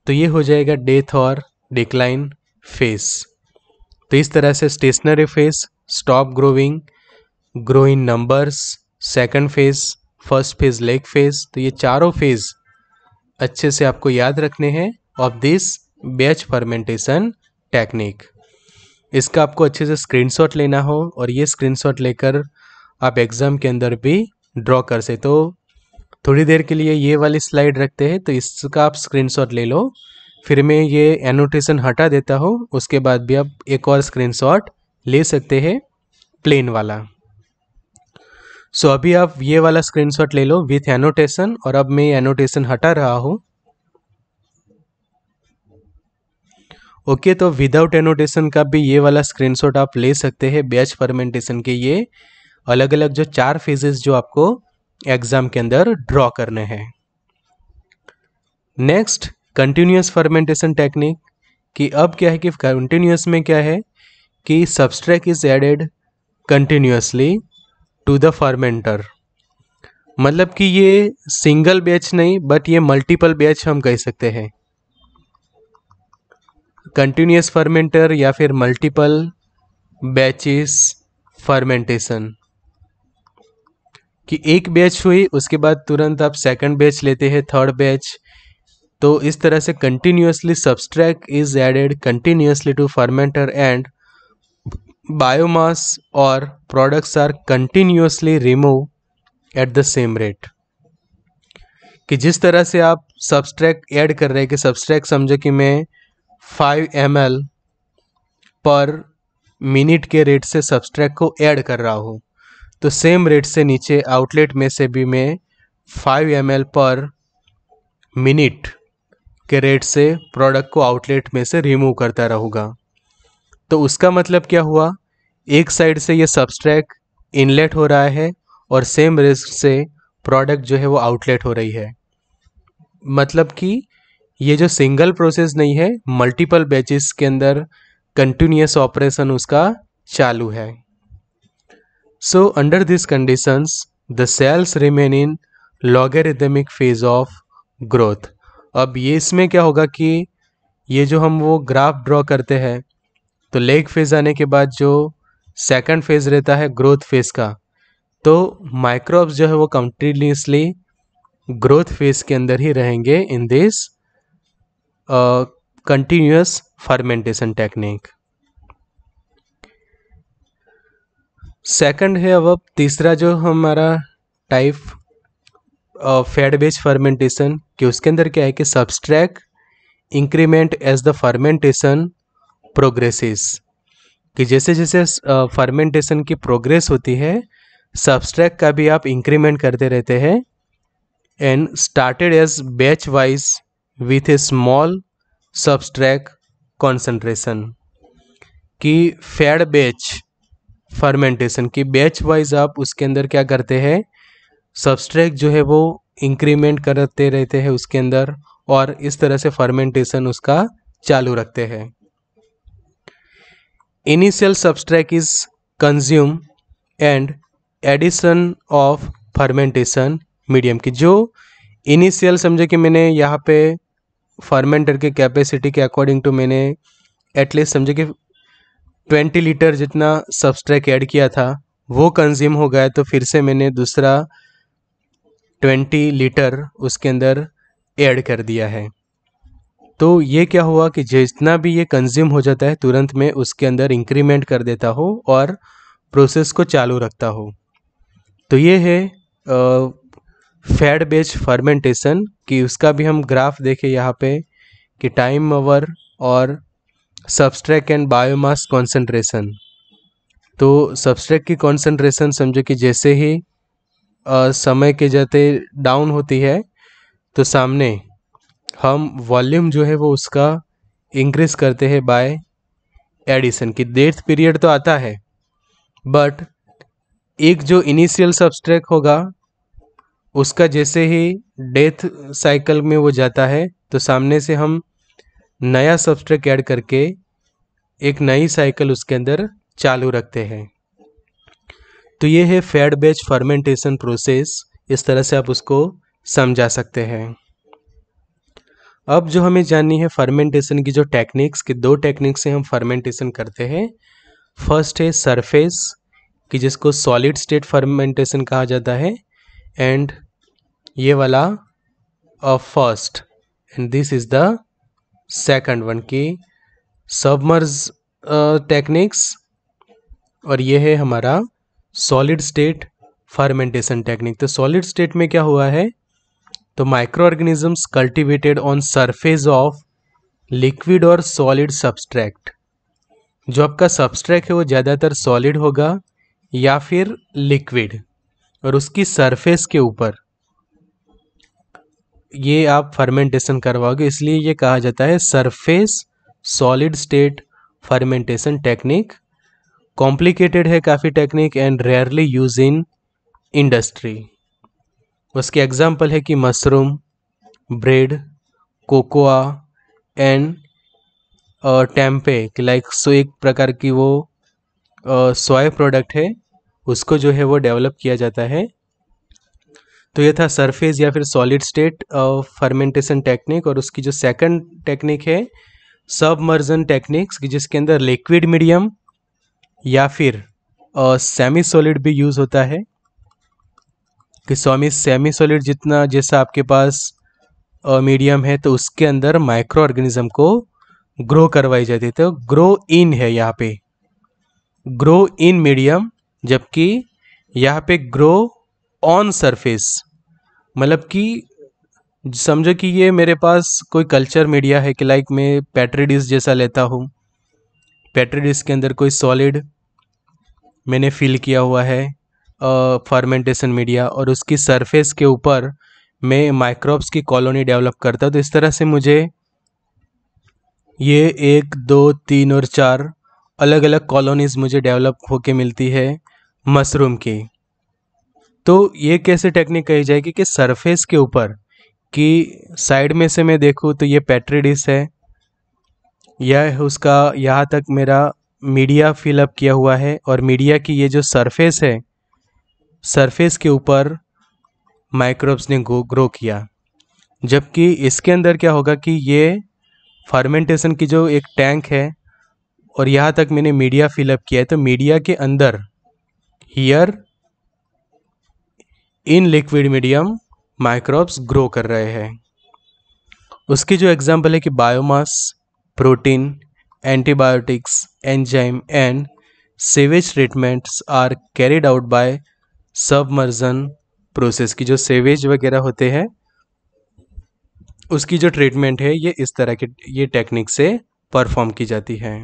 Speaker 1: तो ये हो जाएगा डेथ और डिक्लाइन फेस तो इस तरह से stationary phase stop growing grow in numbers second phase first phase lag phase तो ये चारों फेज अच्छे से आपको याद रखने हैं of this batch fermentation technique इसका आपको अच्छे से स्क्रीनशॉट लेना हो और ये स्क्रीनशॉट लेकर आप एग्ज़ाम के अंदर भी ड्रॉ कर सकते तो थोड़ी देर के लिए ये वाली स्लाइड रखते हैं तो इसका आप स्क्रीनशॉट ले लो फिर मैं ये एनोटेशन हटा देता हूँ उसके बाद भी आप एक और स्क्रीनशॉट ले सकते हैं प्लेन वाला सो so, अभी आप ये वाला स्क्रीनशॉट ले लो विथ एनोटेशन और अब मैं एनोटेशन हटा रहा हूँ ओके तो विदाउट एनोटेशन का भी ये वाला स्क्रीनशॉट आप ले सकते हैं बैच फर्मेंटेशन के ये अलग अलग जो चार फेजेस जो आपको एग्जाम के अंदर ड्रॉ करने हैं नेक्स्ट कंटिन्यूस फर्मेंटेशन टेक्निक कि अब क्या है कि कंटिन्यूस में क्या है कि substrate is added continuously to the fermenter मतलब कि ये सिंगल बैच नहीं बट ये मल्टीपल बैच हम कह सकते हैं कंटिन्यूस फर्मेंटर या फिर मल्टीपल बैचेस फर्मेंटेशन कि एक बैच हुई उसके बाद तुरंत आप सेकंड बैच लेते हैं थर्ड बैच तो इस तरह से continuously substrate is added continuously to fermenter and biomass और products are continuously remove at the same rate कि जिस तरह से आप सब्सट्रैक्ट ऐड कर रहे हैं कि सब्सट्रैक्ट समझो कि मैं फाइव एम पर मिनट के रेट से सब्सट्रैक को ऐड कर रहा हूँ तो सेम रेट से नीचे आउटलेट में से भी मैं फाइव एम पर मिनट के रेट से प्रोडक्ट को आउटलेट में से रिमूव करता रहूँगा तो उसका मतलब क्या हुआ एक साइड से ये सब्सट्रैक इनलेट हो रहा है और सेम रेट से प्रोडक्ट जो है वो आउटलेट हो रही है मतलब कि ये जो सिंगल प्रोसेस नहीं है मल्टीपल बैचेस के अंदर कंटिन्यूस ऑपरेशन उसका चालू है so under this conditions the cells remain in logarithmic phase of growth अब ये इसमें क्या होगा कि ये जो हम वो ग्राफ ड्रॉ करते हैं तो लेग फेज आने के बाद जो सेकंड फेज रहता है ग्रोथ फेज का तो माइक्रोब्स जो है वो कंटिन्यूसली ग्रोथ फेज के अंदर ही रहेंगे in this continuous fermentation technique second है अब अब तीसरा जो हमारा टाइप फैट बेस फर्मेंटेशन कि उसके अंदर क्या है कि substrate increment as the fermentation progresses कि जैसे जैसे फर्मेंटेशन की प्रोग्रेस होती है सबस्ट्रैक का भी आप इंक्रीमेंट करते रहते हैं and started as batch wise with a small substrate concentration कि फैड बैच फर्मेंटेशन की बैच वाइज आप उसके अंदर क्या करते हैं सबस्ट्रैक जो है वो इंक्रीमेंट करते रहते हैं उसके अंदर और इस तरह से फर्मेंटेशन उसका चालू रखते हैं initial substrate is consume and addition of fermentation medium की जो इनिशियल समझे कि मैंने यहाँ पे फर्मेंटर के कैपेसिटी के अकॉर्डिंग टू मैंने एटलीस्ट समझे कि ट्वेंटी लीटर जितना सब्सट्रैक ऐड किया था वो कंज्यूम हो गया तो फिर से मैंने दूसरा ट्वेंटी लीटर उसके अंदर ऐड कर दिया है तो ये क्या हुआ कि जितना भी ये कंज्यूम हो जाता है तुरंत मैं उसके अंदर इंक्रीमेंट कर देता हूँ और प्रोसेस को चालू रखता हूँ तो ये है फैड बेच फर्मेंटेशन कि उसका भी हम ग्राफ देखें यहाँ पे कि टाइम ओवर और सब्सट्रैक एंड बायोमास कंसंट्रेशन तो सब्सट्रैक की कॉन्सेंट्रेशन समझो कि जैसे ही आ, समय के जाते डाउन होती है तो सामने हम वॉल्यूम जो है वो उसका इंक्रीज करते हैं बाय एडिशन की डेथ पीरियड तो आता है बट एक जो इनिशियल सब्सट्रैक होगा उसका जैसे ही डेथ साइकिल में वो जाता है तो सामने से हम नया सब्सट्रेक ऐड करके एक नई साइकिल उसके अंदर चालू रखते हैं तो ये है फैड बेच फर्मेंटेशन प्रोसेस इस तरह से आप उसको समझा सकते हैं अब जो हमें जाननी है फर्मेंटेशन की जो टेक्निक्स की दो टेक्निक्स से हम फर्मेंटेशन करते हैं फर्स्ट है सरफेस कि जिसको सॉलिड स्टेट फर्मेंटेशन कहा जाता है एंड ये वाला first and this is the second one की सबमर्ज टेक्निक्स uh, और ये है हमारा सॉलिड स्टेट फर्मेंटेशन टेक्निक तो सॉलिड स्टेट में क्या हुआ है तो micro organisms cultivated on surface of liquid और सॉलिड सब्सट्रैक्ट जो आपका सब्सट्रैक्ट है वो ज़्यादातर सॉलिड होगा या फिर लिक्विड और उसकी सरफेस के ऊपर ये आप फर्मेंटेशन करवाओगे इसलिए ये कहा जाता है surface solid state fermentation technique complicated है काफ़ी technique and rarely use in industry उसके एग्जाम्पल है कि mushroom bread cocoa and tempeh like so एक प्रकार की वो सोया uh, प्रोडक्ट है उसको जो है वो डेवलप किया जाता है तो ये था सरफेस या फिर सॉलिड स्टेट फर्मेंटेशन टेक्निक और उसकी जो सेकंड टेक्निक है सबमर्जन टेक्निक्स जिसके अंदर लिक्विड मीडियम या फिर सेमी सॉलिड भी यूज़ होता है कि स्वामी सेमी सॉलिड जितना जैसा आपके पास मीडियम है तो उसके अंदर माइक्रो ऑर्गेनिज्म को ग्रो करवाई जाती है तो ग्रो इन है यहाँ पे ग्रो इन मीडियम जबकि यहाँ पे ग्रो ऑन सरफेस मतलब कि समझो कि ये मेरे पास कोई कल्चर मीडिया है कि लाइक मैं पैट्रीडिस जैसा लेता हूँ पैट्रीडिस के अंदर कोई सॉलिड मैंने फिल किया हुआ है फर्मेंटेशन मीडिया और उसकी सरफेस के ऊपर मैं माइक्रोब्स की कॉलोनी डेवलप करता हूँ तो इस तरह से मुझे ये एक दो तीन और चार अलग अलग कॉलोनीज़ मुझे डेवलप होके मिलती है मशरूम की तो ये कैसे टेक्निक कही जाएगी कि सरफेस के ऊपर कि साइड में से मैं देखूँ तो ये पैट्री डिश है यह उसका यहाँ तक मेरा मीडिया फिलअप किया हुआ है और मीडिया की ये जो सरफेस है सरफेस के ऊपर माइक्रोब्स ने ग्रो किया जबकि इसके अंदर क्या होगा कि ये फर्मेंटेशन की जो एक टैंक है और यहाँ तक मैंने मीडिया फिलअप किया है तो मीडिया के अंदर here in liquid medium microbes grow कर रहे हैं उसकी जो एग्जाम्पल है कि biomass protein antibiotics enzyme and sewage treatments are carried out by submersion process की जो सेवेज वगैरह होते हैं उसकी जो ट्रीटमेंट है ये इस तरह के ये टेक्निक से परफॉर्म की जाती है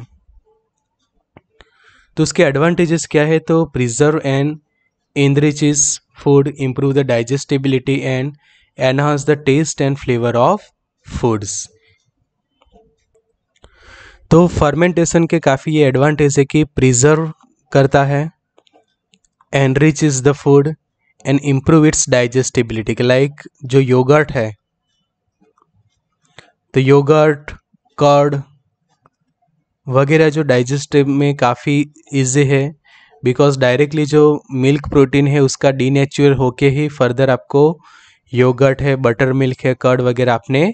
Speaker 1: तो उसके एडवांटेजेस क्या है तो preserve and enriches food improve the digestibility and enhance the taste and flavour of foods तो फर्मेंटेशन के काफ़ी ये एडवांटेज है कि प्रिजर्व करता है enriches the food and improve its digestibility like जो योगर्ट है तो योगर्ट कर्ड वगैरह जो डाइजेस्टिव में काफ़ी ईजी है बिकॉज डायरेक्टली जो मिल्क प्रोटीन है उसका डीनेचुर होके ही फर्दर आपको योगर्ट है बटर मिल्क है कर्ड वगैरह आपने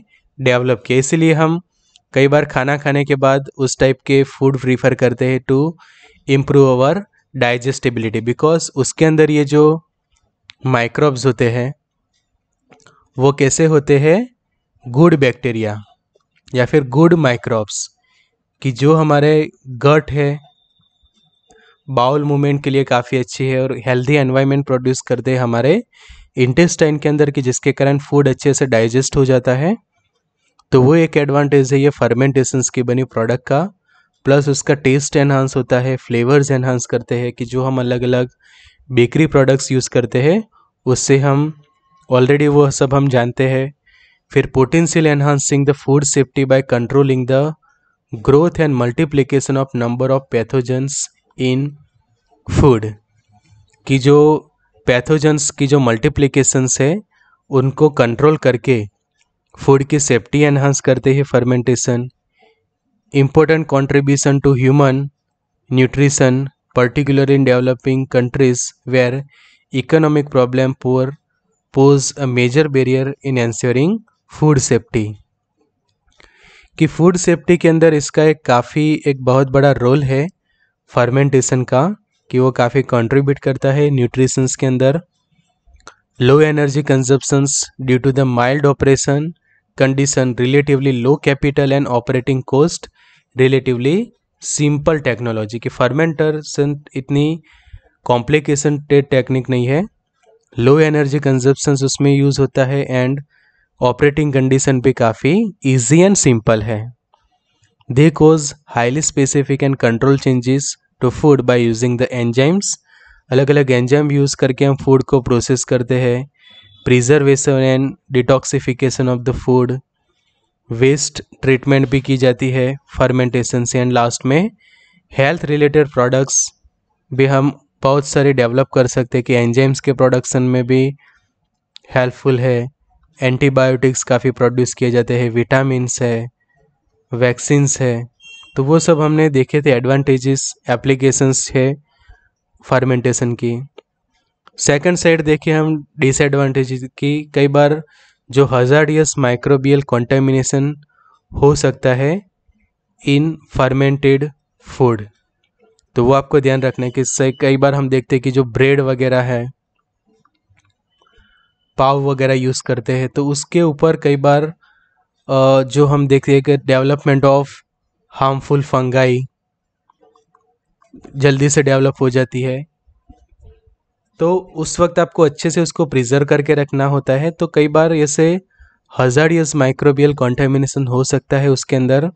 Speaker 1: डेवलप किया इसीलिए हम कई बार खाना खाने के बाद उस टाइप के फूड प्रीफर करते हैं to improve our digestibility because उसके अंदर ये जो माइक्रोब्स होते हैं वो कैसे होते हैं गुड बैक्टीरिया या फिर गुड माइक्रोब्स कि जो हमारे गट है बाउल मूवमेंट के लिए काफ़ी अच्छी है और हेल्दी एनवायरनमेंट प्रोड्यूस करते हैं हमारे इंटेस्टाइन के अंदर कि जिसके कारण फूड अच्छे से डाइजेस्ट हो जाता है तो वो एक एडवांटेज है ये फर्मेंटेशंस की बनी प्रोडक्ट का प्लस उसका टेस्ट एनहांस होता है फ्लेवर्स एनहांस करते हैं कि जो हम अलग अलग बेकरी प्रोडक्ट्स यूज़ करते हैं उससे हम ऑलरेडी वो सब हम जानते हैं फिर potential enhancing the food safety by controlling the growth and multiplication of number of pathogens in food की जो पैथोजेंस की जो मल्टीप्लिकेशंस है उनको कंट्रोल करके फूड की सेफ्टी एनहांस करते हैं fermentation important contribution to human nutrition particular in developing countries where economic problem poor pose a major barrier in ensuring food safety कि फूड सेफ्टी के अंदर इसका एक काफ़ी एक बहुत बड़ा रोल है फर्मेंटेशन का कि वो काफ़ी कंट्रीब्यूट करता है न्यूट्रिशंस के अंदर low energy consumptions due to the mild operation condition relatively low capital and operating cost relatively simple technology कि फर्मेंटेशन इतनी कॉम्प्लिकेशन टेक्निक नहीं है लो एनर्जी कंजप्शंस उसमें यूज़ होता है एंड ऑपरेटिंग कंडीशन भी काफ़ी ईजी एंड सिंपल है they cause highly specific and control changes to food by using the enzymes अलग अलग एंजाइम यूज़ करके हम फूड को प्रोसेस करते हैं preservation and detoxification of the food waste treatment भी की जाती है फर्मेंटेशन से एंड लास्ट में हेल्थ रिलेटेड प्रोडक्ट्स भी हम बहुत सारे डेवलप कर सकते हैं कि एंजाइम्स के प्रोडक्शन में भी हेल्पफुल है एंटीबायोटिक्स काफ़ी प्रोड्यूस किए जाते हैं विटामिनस है वैक्सीन्स है तो वो सब हमने देखे थे एडवांटेजेस एप्लीकेशंस है फार्मेंटेशन की सेकंड साइड देखे हम डिसएडवांटेज की कई बार जो हजार्डियस माइक्रोबियल कॉन्टेमिनेशन हो सकता है इन फर्मेंटेड फूड तो वो आपको ध्यान रखना है कि कई बार हम देखते हैं कि जो ब्रेड वगैरह है पाव वगैरह यूज़ करते हैं तो उसके ऊपर कई बार जो हम देखते हैं कि डेवलपमेंट ऑफ हार्मफुल फंगाई जल्दी से डेवलप हो जाती है तो उस वक्त आपको अच्छे से उसको प्रिजर्व करके रखना होता है तो कई बार ऐसे यस माइक्रोबियल कॉन्टेमिनेशन हो सकता है उसके अंदर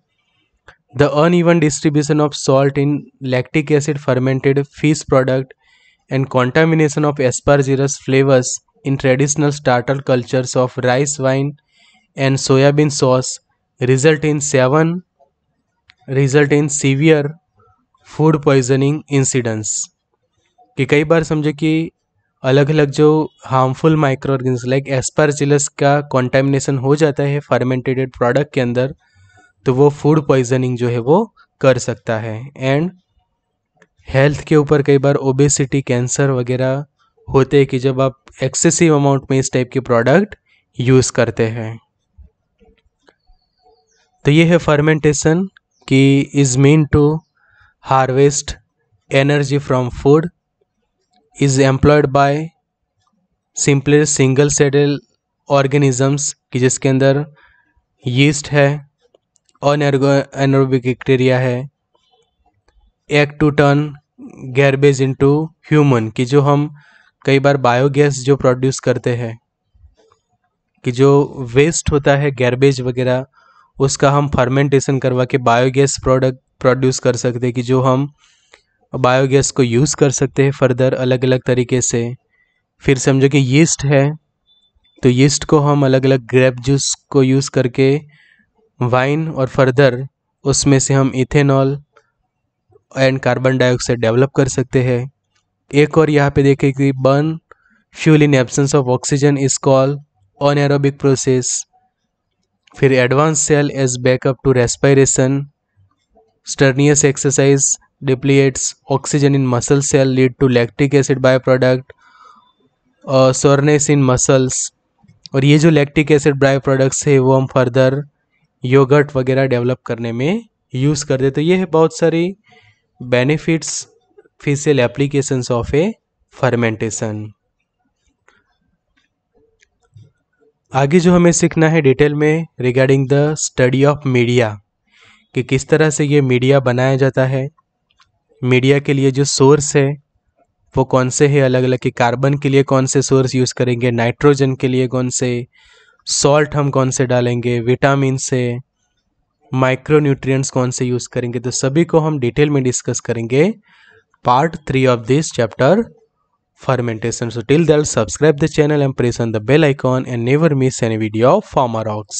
Speaker 1: the uneven distribution of salt in lactic acid fermented fish product and contamination of aspergillus flavours in traditional starter cultures of rice wine and soybean sauce result in seven result in severe food poisoning incidents कि कई बार समझे कि अलग अलग जो harmful micro organism like aspergillus का कॉन्टेमिनेशन हो जाता है फर्मेंटेटेड प्रोडक्ट के अंदर तो वो फूड पॉइजनिंग जो है वो कर सकता है एंड हेल्थ के ऊपर कई बार ओबेसिटी कैंसर वगैरह होते हैं कि जब आप एक्सेसिव अमाउंट में इस टाइप के प्रोडक्ट यूज़ करते हैं तो ये है फर्मेंटेशन कि is mean to harvest energy from food is employed by simply single सेडल ऑर्गेनिजम्स कि जिसके अंदर यीस्ट है अनएरोबिक बैक्टीरिया है एक to turn garbage into human कि जो हम कई बार बायोगैस जो प्रोड्यूस करते हैं कि जो वेस्ट होता है गैरबेज वगैरह उसका हम फर्मेंटेशन करवा के बायोगैस प्रोडक्ट प्रोड्यूस कर सकते हैं कि जो हम बायोगैस को यूज़ कर सकते हैं फर्दर अलग अलग तरीके से फिर समझो कि यीस्ट है तो यीस्ट को हम अलग अलग ग्रेप जूस को यूज़ करके वाइन और फर्दर उसमें से हम ethanol and carbon dioxide develop कर सकते हैं एक और यहाँ पे देखें कि burn fuel in absence of oxygen is anaerobic process फिर advance cell as backup to respiration strenuous exercise depletes oxygen in muscle cell lead to lactic acid by product soreness in muscles और ये जो लैक्टिक एसिड बाय प्रोडक्ट्स है वो हम फर्दर योगर्ट वगैरह डेवलप करने में यूज़ कर देते तो ये है बहुत सारी benefits facial application of a fermentation आगे जो हमें सीखना है डिटेल में regarding the study of media कि किस तरह से ये मीडिया बनाया जाता है मीडिया के लिए जो सोर्स है वो कौन से है अलग अलग कि कार्बन के लिए कौन से सोर्स यूज़ करेंगे नाइट्रोजन के लिए कौन से सॉल्ट हम कौन से डालेंगे विटामिन से माइक्रो न्यूट्रिएंट्स कौन से यूज़ करेंगे तो सभी को हम डिटेल में डिस्कस करेंगे part 3 of this chapter fermentation. So till then subscribe the channel and press on the bell icon and never miss any video of Pharma Rocks.